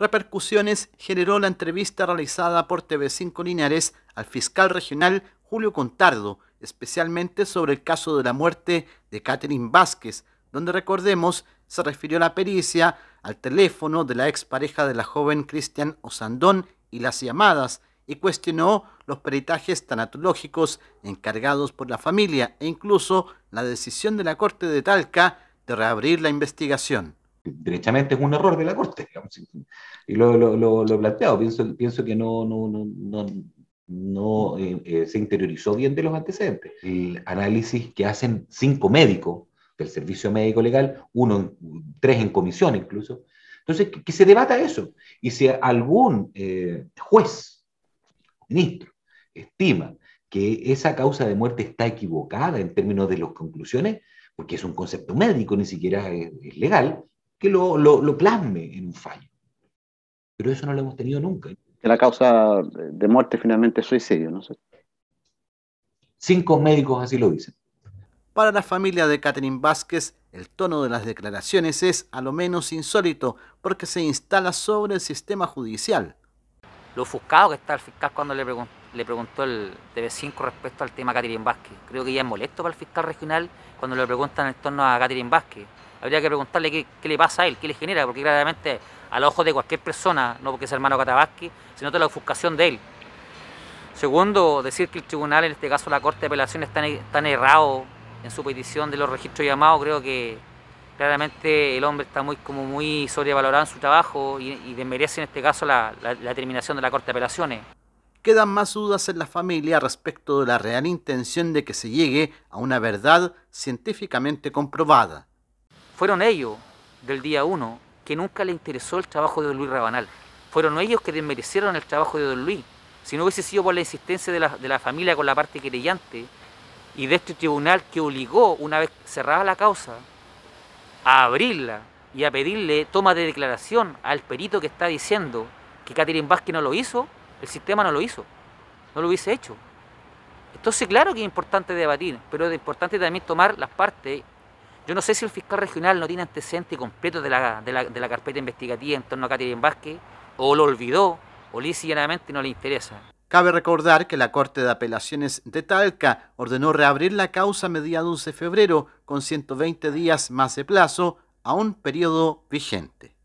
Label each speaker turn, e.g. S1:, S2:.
S1: repercusiones generó la entrevista realizada por TV5 Linares al fiscal regional Julio Contardo, especialmente sobre el caso de la muerte de Catherine Vázquez, donde recordemos se refirió la pericia al teléfono de la expareja de la joven Cristian Osandón y las llamadas y cuestionó los peritajes tanatológicos encargados por la familia e incluso la decisión de la Corte de Talca de reabrir la investigación. Derechamente es un error de la Corte,
S2: y lo, lo, planteado, pienso, pienso que no, no, no, no eh, eh, se interiorizó bien de los antecedentes. El análisis que hacen cinco médicos del servicio médico legal, uno, tres en comisión incluso. Entonces, que, se debata eso. Y si algún eh, juez, ministro, estima que esa causa de muerte está equivocada en términos de las conclusiones, porque es un concepto médico, ni siquiera es legal, que lo, lo, plasme en un fallo.
S1: Pero eso no lo hemos tenido nunca. Que la causa de muerte finalmente es suicidio, ¿no?
S2: Cinco médicos así lo dicen.
S1: Para la familia de Catherine Vázquez, el tono de las declaraciones es a lo menos insólito, porque se instala sobre el sistema judicial.
S3: Lo ofuscado que está el fiscal cuando le, le preguntó el TV5 respecto al tema Catherine Vázquez. Creo que ya es molesto para el fiscal regional cuando le preguntan en torno a Catherine Vázquez habría que preguntarle qué, le pasa a él, qué le genera, porque claramente a los ojos de cualquier persona, no porque sea hermano Katabaski, sino toda la ofuscación de él. Segundo, decir que el tribunal, en este caso la Corte de Apelaciones, está tan er, errado en su petición de los registros llamados, creo que claramente el hombre está muy, como muy sobrevalorado en su trabajo y, y desmerece en este caso la, la, la terminación de la Corte de Apelaciones.
S1: Quedan más dudas en la familia respecto de la real intención de que se llegue a una verdad científicamente comprobada fueron ellos del día uno que nunca le interesó el trabajo de don
S3: Luis Rabanal. Fueron ellos que desmerecieron el trabajo de don Luis. Si no hubiese sido por la insistencia de la, familia con la parte querellante y de este tribunal que obligó, una vez cerrada la causa, a abrirla y a pedirle toma de declaración al perito que está diciendo que Catherine Vázquez no lo hizo, el sistema no lo hizo, no lo hubiese hecho. Entonces, claro que es importante debatir, pero es importante también tomar las partes yo no sé si el fiscal regional no tiene antecedente completo de la, de carpeta investigativa en torno a Caterine Vázquez, o lo olvidó, o llanamente no le interesa.
S1: Cabe recordar que la Corte de Apelaciones de Talca ordenó reabrir la causa mediados de febrero con 120 días más de plazo a un periodo vigente.